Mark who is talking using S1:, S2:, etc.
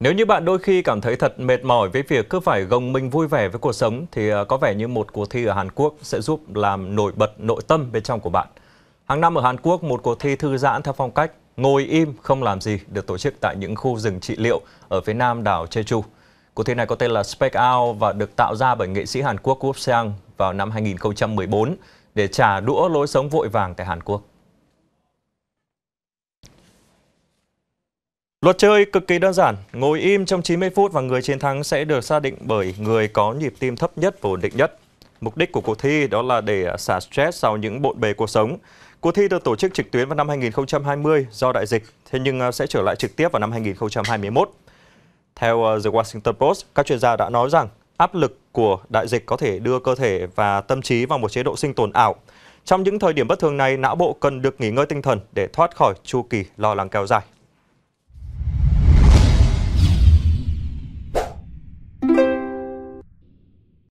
S1: Nếu như bạn đôi khi cảm thấy thật mệt mỏi với việc cứ phải gồng mình vui vẻ với cuộc sống thì ờ, có vẻ như một cuộc thi ở Hàn Quốc sẽ giúp làm nổi bật nội tâm bên trong của bạn. Hàng năm ở Hàn Quốc, một cuộc thi thư giãn theo phong cách ngồi im không làm gì được tổ chức tại những khu rừng trị liệu ở phía nam đảo Jeju. Cuộc thi này có tên là Spec Out và được tạo ra bởi nghệ sĩ Hàn Quốc Woo Seang vào năm 2014 để trả đũa lối sống vội vàng tại Hàn Quốc. Luật chơi cực kỳ đơn giản, ngồi im trong 90 phút và người chiến thắng sẽ được xác định bởi người có nhịp tim thấp nhất và ổn định nhất. Mục đích của cuộc thi đó là để xả stress sau những bộn bề cuộc sống. Cuộc thi được tổ chức trực tuyến vào năm 2020 do đại dịch, thế nhưng à, sẽ trở lại trực tiếp vào năm 2021. Theo à, The Washington Post, các chuyên gia đã nói rằng áp lực của đại dịch có thể đưa cơ thể và tâm trí vào một chế độ sinh tồn ảo. Trong những thời điểm bất thường này, não bộ cần được nghỉ ngơi tinh thần để thoát khỏi chu kỳ lo lắng kéo dài.